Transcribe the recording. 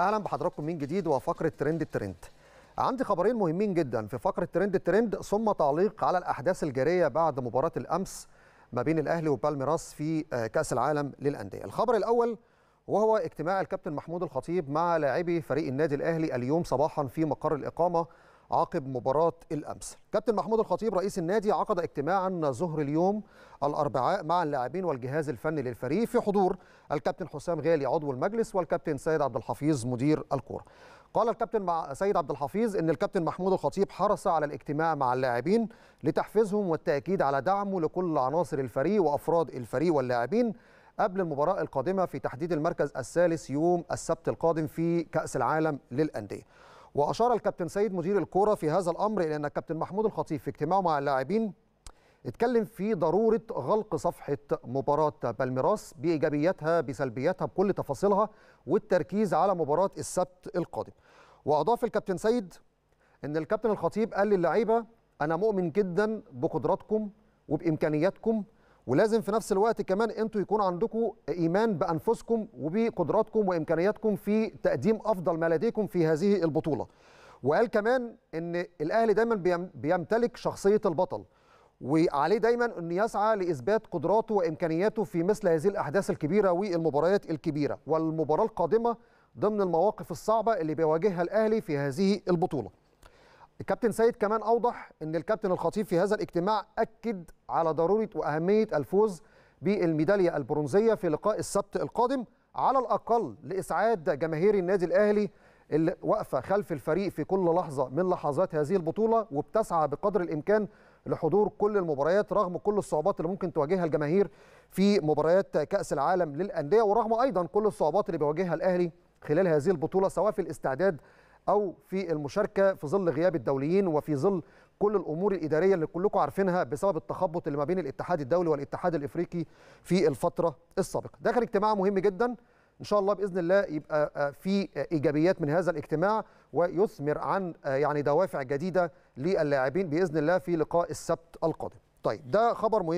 اهلا بحضراتكم من جديد وفقره ترند الترند عندي خبرين مهمين جدا في فقره ترند الترند ثم تعليق على الاحداث الجاريه بعد مباراه الامس ما بين الاهلي وبالميراس في آه، كاس العالم للانديه الخبر الاول وهو اجتماع الكابتن محمود الخطيب مع لاعبي فريق النادي الاهلي اليوم صباحا في مقر الاقامه عقب مباراة الأمس كابتن محمود الخطيب رئيس النادي عقد اجتماعا ظهر اليوم الأربعاء مع اللاعبين والجهاز الفني للفريق في حضور الكابتن حسام غالي عضو المجلس والكابتن سيد عبد الحفيظ مدير الكورة قال الكابتن مع سيد عبد الحفيظ ان الكابتن محمود الخطيب حرص على الاجتماع مع اللاعبين لتحفيزهم والتاكيد على دعمه لكل عناصر الفريق وافراد الفريق واللاعبين قبل المباراه القادمه في تحديد المركز الثالث يوم السبت القادم في كاس العالم للانديه واشار الكابتن سيد مدير الكوره في هذا الامر الى ان الكابتن محمود الخطيب في اجتماعه مع اللاعبين اتكلم في ضروره غلق صفحه مباراه بالميراس بايجابياتها بسلبياتها بكل تفاصيلها والتركيز على مباراه السبت القادم واضاف الكابتن سيد ان الكابتن الخطيب قال للعيبه انا مؤمن جدا بقدراتكم وبامكانياتكم ولازم في نفس الوقت كمان انتوا يكون عندكم ايمان بانفسكم وبقدراتكم وامكانياتكم في تقديم افضل ما لديكم في هذه البطوله وقال كمان ان الاهلي دايما بيمتلك شخصيه البطل وعليه دايما انه يسعى لاثبات قدراته وامكانياته في مثل هذه الاحداث الكبيره والمباريات الكبيره والمباراه القادمه ضمن المواقف الصعبه اللي بيواجهها الاهلي في هذه البطوله الكابتن سيد كمان اوضح ان الكابتن الخطيب في هذا الاجتماع اكد على ضروره واهميه الفوز بالميداليه البرونزيه في لقاء السبت القادم على الاقل لاسعاد جماهير النادي الاهلي اللي واقفه خلف الفريق في كل لحظه من لحظات هذه البطوله وبتسعى بقدر الامكان لحضور كل المباريات رغم كل الصعوبات اللي ممكن تواجهها الجماهير في مباريات كاس العالم للانديه ورغم ايضا كل الصعوبات اللي بيواجهها الاهلي خلال هذه البطوله سواء في الاستعداد او في المشاركه في ظل غياب الدوليين وفي ظل كل الامور الاداريه اللي كلكم عارفينها بسبب التخبط اللي ما بين الاتحاد الدولي والاتحاد الافريقي في الفتره السابقه. ده كان اجتماع مهم جدا ان شاء الله باذن الله يبقى آه، في ايجابيات من هذا الاجتماع ويثمر عن آه، يعني دوافع جديده للاعبين باذن الله في لقاء السبت القادم. طيب ده خبر مهم